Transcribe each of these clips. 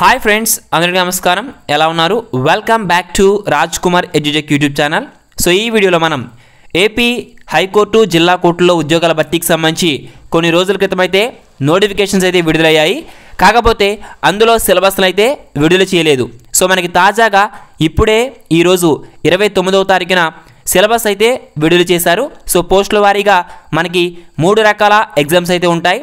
hi friends అందరికీ నమస్కారం ఎలా ఉన్నారు welcome back to Raj Kumar ఎడ్యుజెక్ యూట్యూబ్ ఛానల్ సో ఈ వీడియోలో మనం ఏపీ హైకోర్టు జిల్లా కోర్టులో ఉద్యోగాల భర్తీకి సంబంధించి కొన్ని రోజుల క్రితం అయితే నోటిఫికేషన్స్ అయితే విడుదలయ్యాయి కాకపోతే అందులో సిలబస్ను అయితే విడుదల చేయలేదు సో మనకి తాజాగా ఇప్పుడే ఈరోజు ఇరవై తొమ్మిదవ తారీఖున సిలబస్ అయితే విడుదల చేశారు సో పోస్టుల వారీగా మనకి మూడు రకాల ఎగ్జామ్స్ అయితే ఉంటాయి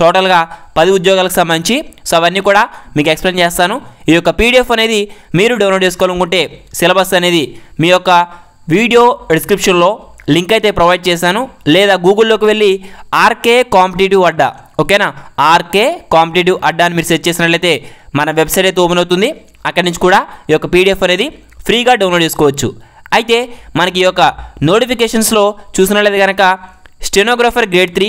టోటల్గా పది ఉద్యోగాలకు సంబంధించి సో అవన్నీ కూడా మీకు ఎక్స్ప్లెయిన్ చేస్తాను ఈ యొక్క పీడిఎఫ్ అనేది మీరు డౌన్లోడ్ చేసుకోవాలనుకుంటే సిలబస్ అనేది మీ యొక్క వీడియో డిస్క్రిప్షన్లో లింక్ అయితే ప్రొవైడ్ చేశాను లేదా గూగుల్లోకి వెళ్ళి ఆర్కే కాంపిటేటివ్ అడ్డా ఓకేనా ఆర్కే కాంపిటేటివ్ అడ్డా అని మీరు సెర్చ్ చేసినట్లయితే మన వెబ్సైట్ అయితే ఓపెన్ అవుతుంది అక్కడి నుంచి కూడా ఈ యొక్క పీడిఎఫ్ అనేది ఫ్రీగా డౌన్లోడ్ చేసుకోవచ్చు అయితే మనకి ఈ యొక్క నోటిఫికేషన్స్లో చూసినట్లయితే కనుక stenographer grade three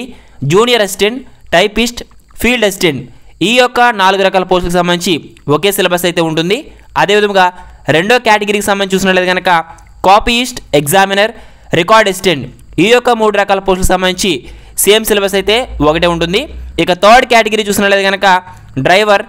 junior assistant typist field assistant ఈ యొక్క నాలుగు రకాల పోస్టులకు సంబంధించి ఒకే సిలబస్ అయితే ఉంటుంది అదేవిధంగా రెండో కేటగిరీకి సంబంధించి చూసినట్లయితే కనుక కాపీస్ట్ ఎగ్జామినర్ రికార్డ్ అసిస్టెంట్ ఈ యొక్క మూడు రకాల పోస్టులకు సంబంధించి సేమ్ సిలబస్ అయితే ఒకటే ఉంటుంది ఇక థర్డ్ కేటగిరీ చూసినట్లయితే కనుక driver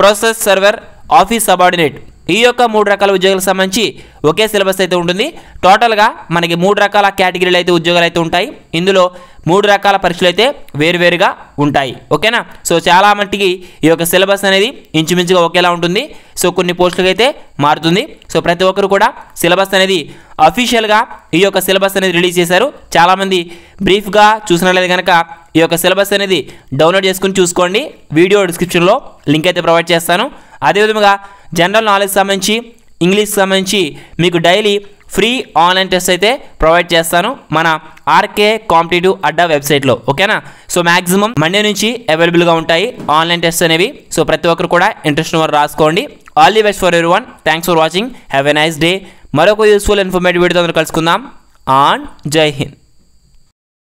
process server office subordinate ఈ యొక్క మూడు రకాల ఉద్యోగాలకు సంబంధించి ఒకే సిలబస్ అయితే ఉంటుంది టోటల్గా మనకి మూడు రకాల కేటగిరీలు అయితే ఉద్యోగాలు అయితే ఉంటాయి ఇందులో మూడు రకాల పరీక్షలు అయితే వేరువేరుగా ఉంటాయి ఓకేనా సో చాలా మట్టికి ఈ యొక్క సిలబస్ అనేది ఇంచుమించుగా ఒకేలా ఉంటుంది సో కొన్ని పోస్టులకు అయితే మారుతుంది సో ప్రతి ఒక్కరు కూడా సిలబస్ అనేది అఫీషియల్గా ఈ యొక్క సిలబస్ అనేది రిలీజ్ చేశారు చాలామంది బ్రీఫ్గా చూసినట్లయితే కనుక ఈ యొక్క సిలబస్ అనేది డౌన్లోడ్ చేసుకుని చూసుకోండి వీడియో డిస్క్రిప్షన్లో లింక్ అయితే ప్రొవైడ్ చేస్తాను అదేవిధంగా జనరల్ నాలెడ్జ్ సంబంధించి ఇంగ్లీష్ సంబంధించి మీకు డైలీ ఫ్రీ ఆన్లైన్ టెస్ట్ అయితే ప్రొవైడ్ చేస్తాను మన ఆర్కే కాంపిటేటివ్ అడ్డా వెబ్సైట్లో ఓకేనా సో మ్యాక్సిమం మండే నుంచి అవైలబుల్గా ఉంటాయి ఆన్లైన్ టెస్ట్ అనేవి సో ప్రతి ఒక్కరు కూడా ఇంట్రెస్ట్ వారు రాసుకోండి all the best for everyone thanks for watching have a nice day మరొక యూస్ఫుల్ ఇన్ఫర్మేటివ్ వీడియోతో కలుసుకుందాం ఆన్ జై హింద్